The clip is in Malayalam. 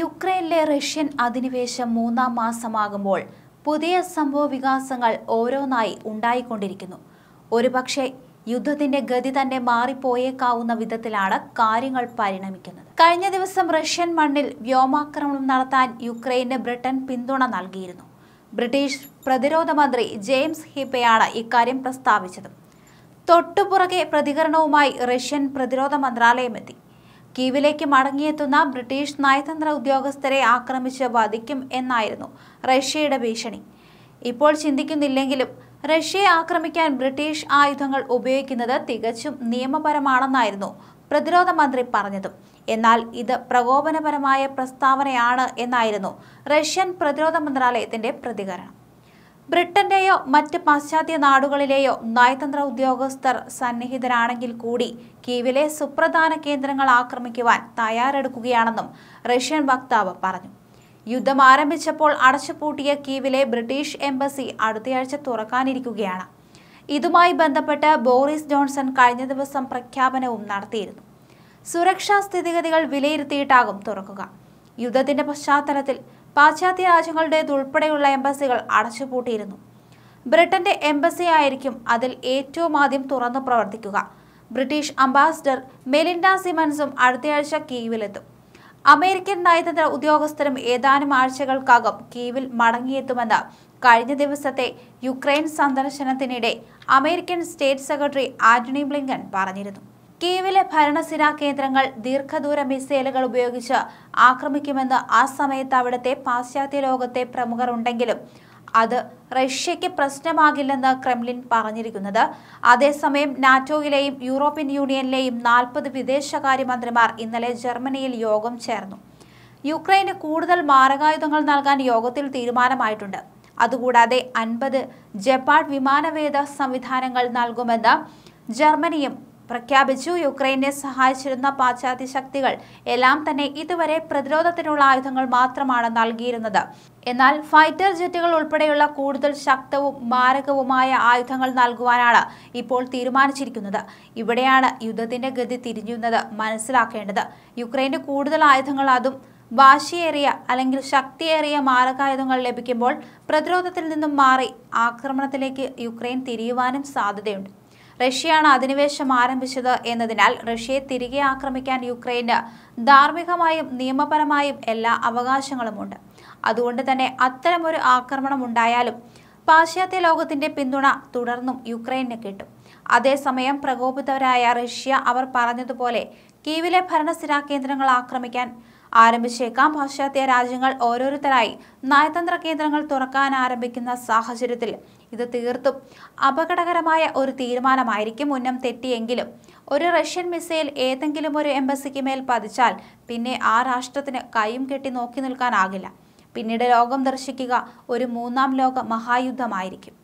യുക്രൈനിലെ റഷ്യൻ അധിനിവേശം മൂന്നാം മാസമാകുമ്പോൾ പുതിയ സംഭവ വികാസങ്ങൾ ഓരോന്നായി ഉണ്ടായിക്കൊണ്ടിരിക്കുന്നു ഒരുപക്ഷെ യുദ്ധത്തിന്റെ ഗതി തന്നെ മാറിപ്പോയേക്കാവുന്ന വിധത്തിലാണ് കാര്യങ്ങൾ പരിണമിക്കുന്നത് കഴിഞ്ഞ ദിവസം റഷ്യൻ മണ്ണിൽ വ്യോമാക്രമണം നടത്താൻ യുക്രൈന് ബ്രിട്ടൻ പിന്തുണ നൽകിയിരുന്നു ബ്രിട്ടീഷ് പ്രതിരോധ മന്ത്രി ജെയിംസ് ഹിപ്പയാണ് ഇക്കാര്യം പ്രസ്താവിച്ചത് തൊട്ടുപുറകെ പ്രതികരണവുമായി റഷ്യൻ പ്രതിരോധ മന്ത്രാലയം എത്തി കീവിലേക്ക് മടങ്ങിയെത്തുന്ന ബ്രിട്ടീഷ് നയതന്ത്ര ഉദ്യോഗസ്ഥരെ ആക്രമിച്ച് വധിക്കും എന്നായിരുന്നു റഷ്യയുടെ ഭീഷണി ഇപ്പോൾ ചിന്തിക്കുന്നില്ലെങ്കിലും റഷ്യയെ ആക്രമിക്കാൻ ബ്രിട്ടീഷ് ആയുധങ്ങൾ ഉപയോഗിക്കുന്നത് തികച്ചും നിയമപരമാണെന്നായിരുന്നു പ്രതിരോധ മന്ത്രി പറഞ്ഞതും എന്നാൽ ഇത് പ്രകോപനപരമായ പ്രസ്താവനയാണ് എന്നായിരുന്നു റഷ്യൻ പ്രതിരോധ മന്ത്രാലയത്തിന്റെ പ്രതികരണം ബ്രിട്ടന്റെയോ മറ്റ് പാശ്ചാത്യ നാടുകളിലെയോ നയതന്ത്ര ഉദ്യോഗസ്ഥർ സന്നിഹിതരാണെങ്കിൽ കൂടി കീവിലെ സുപ്രധാന കേന്ദ്രങ്ങൾ ആക്രമിക്കുവാൻ തയ്യാറെടുക്കുകയാണെന്നും റഷ്യൻ വക്താവ് പറഞ്ഞു യുദ്ധം ആരംഭിച്ചപ്പോൾ അടച്ചുപൂട്ടിയ കീവിലെ ബ്രിട്ടീഷ് എംബസി അടുത്തയാഴ്ച തുറക്കാനിരിക്കുകയാണ് ഇതുമായി ബന്ധപ്പെട്ട് ബോറിസ് ജോൺസൺ കഴിഞ്ഞ ദിവസം പ്രഖ്യാപനവും നടത്തിയിരുന്നു സുരക്ഷാ സ്ഥിതിഗതികൾ വിലയിരുത്തിയിട്ടാകും തുറക്കുക യുദ്ധത്തിന്റെ പശ്ചാത്തലത്തിൽ പാശ്ചാത്യ രാജ്യങ്ങളുടേതുൾപ്പെടെയുള്ള എംബസികൾ അടച്ചുപൂട്ടിയിരുന്നു ബ്രിട്ടന്റെ എംബസി ആയിരിക്കും അതിൽ ഏറ്റവും ആദ്യം തുറന്നു പ്രവർത്തിക്കുക ബ്രിട്ടീഷ് അംബാസിഡർ മെലിൻഡ സിമൻസും അടുത്തയാഴ്ച കീവിലെത്തും അമേരിക്കൻ നയതന്ത്ര ഉദ്യോഗസ്ഥരും ഏതാനും ആഴ്ചകൾക്കകം കീവിൽ മടങ്ങിയെത്തുമെന്ന് കഴിഞ്ഞ ദിവസത്തെ യുക്രൈൻ സന്ദർശനത്തിനിടെ American state secretary Antony Blinken പറഞ്ഞിരുന്നു കീവിലെ ഭരണസിരാ കേന്ദ്രങ്ങൾ ദീർഘദൂര മിസൈലുകൾ ഉപയോഗിച്ച് ആക്രമിക്കുമെന്ന് ആ സമയത്ത് അവിടുത്തെ പാശ്ചാത്യ ലോകത്തെ പ്രമുഖർ ഉണ്ടെങ്കിലും അത് റഷ്യയ്ക്ക് പ്രശ്നമാകില്ലെന്ന് ക്രെംലിൻ പറഞ്ഞിരിക്കുന്നത് അതേസമയം നാറ്റോയിലെയും യൂറോപ്യൻ യൂണിയനിലെയും നാൽപ്പത് വിദേശകാര്യമന്ത്രിമാർ ഇന്നലെ ജർമ്മനിയിൽ യോഗം ചേർന്നു യുക്രൈന് കൂടുതൽ മാരകായുധങ്ങൾ നൽകാൻ യോഗത്തിൽ തീരുമാനമായിട്ടുണ്ട് അതുകൂടാതെ അൻപത് ജപ്പാൻ വിമാനവേദ സംവിധാനങ്ങൾ നൽകുമെന്ന് ജർമ്മനിയും പ്രഖ്യാപിച്ചു യുക്രൈനെ സഹായിച്ചിരുന്ന പാശ്ചാത്യ ശക്തികൾ എല്ലാം തന്നെ ഇതുവരെ പ്രതിരോധത്തിനുള്ള ആയുധങ്ങൾ മാത്രമാണ് നൽകിയിരുന്നത് എന്നാൽ ഫൈറ്റർ ജെറ്റുകൾ ഉൾപ്പെടെയുള്ള കൂടുതൽ ശക്തവും മാരകവുമായ ആയുധങ്ങൾ നൽകുവാനാണ് ഇപ്പോൾ തീരുമാനിച്ചിരിക്കുന്നത് ഇവിടെയാണ് യുദ്ധത്തിന്റെ ഗതി തിരിഞ്ഞുന്നത് മനസ്സിലാക്കേണ്ടത് യുക്രൈന്റെ കൂടുതൽ ആയുധങ്ങൾ അതും വാശിയേറിയ അല്ലെങ്കിൽ ശക്തിയേറിയ മാരകായുധങ്ങൾ ലഭിക്കുമ്പോൾ പ്രതിരോധത്തിൽ നിന്നും മാറി ആക്രമണത്തിലേക്ക് യുക്രൈൻ തിരിയുവാനും സാധ്യതയുണ്ട് റഷ്യയാണ് അധിനിവേശം ആരംഭിച്ചത് എന്നതിനാൽ റഷ്യയെ തിരികെ ആക്രമിക്കാൻ യുക്രൈന് ധാർമ്മികമായും നിയമപരമായും എല്ലാ അവകാശങ്ങളുമുണ്ട് അതുകൊണ്ട് തന്നെ അത്തരമൊരു ആക്രമണം ഉണ്ടായാലും പാശ്ചാത്യ ലോകത്തിന്റെ പിന്തുണ തുടർന്നും യുക്രൈന് കിട്ടും അതേസമയം പ്രകോപിതവരായ റഷ്യ അവർ പറഞ്ഞതുപോലെ കീവിലെ ഭരണസ്ഥിരാ കേന്ദ്രങ്ങൾ ആക്രമിക്കാൻ ആരംഭിച്ചേക്കാം പാശ്ചാത്യ രാജ്യങ്ങൾ ഓരോരുത്തരായി നയതന്ത്ര കേന്ദ്രങ്ങൾ തുറക്കാൻ ആരംഭിക്കുന്ന സാഹചര്യത്തിൽ ഇത് തീർത്തും അപകടകരമായ ഒരു തീരുമാനമായിരിക്കും ഉന്നം തെറ്റിയെങ്കിലും ഒരു റഷ്യൻ മിസൈൽ ഏതെങ്കിലും ഒരു എംബസിക്ക് മേൽ പതിച്ചാൽ പിന്നെ ആ രാഷ്ട്രത്തിന് കൈയും കെട്ടി നോക്കി നിൽക്കാനാകില്ല പിന്നീട് ലോകം ദർശിക്കുക ഒരു മൂന്നാം ലോക മഹായുദ്ധമായിരിക്കും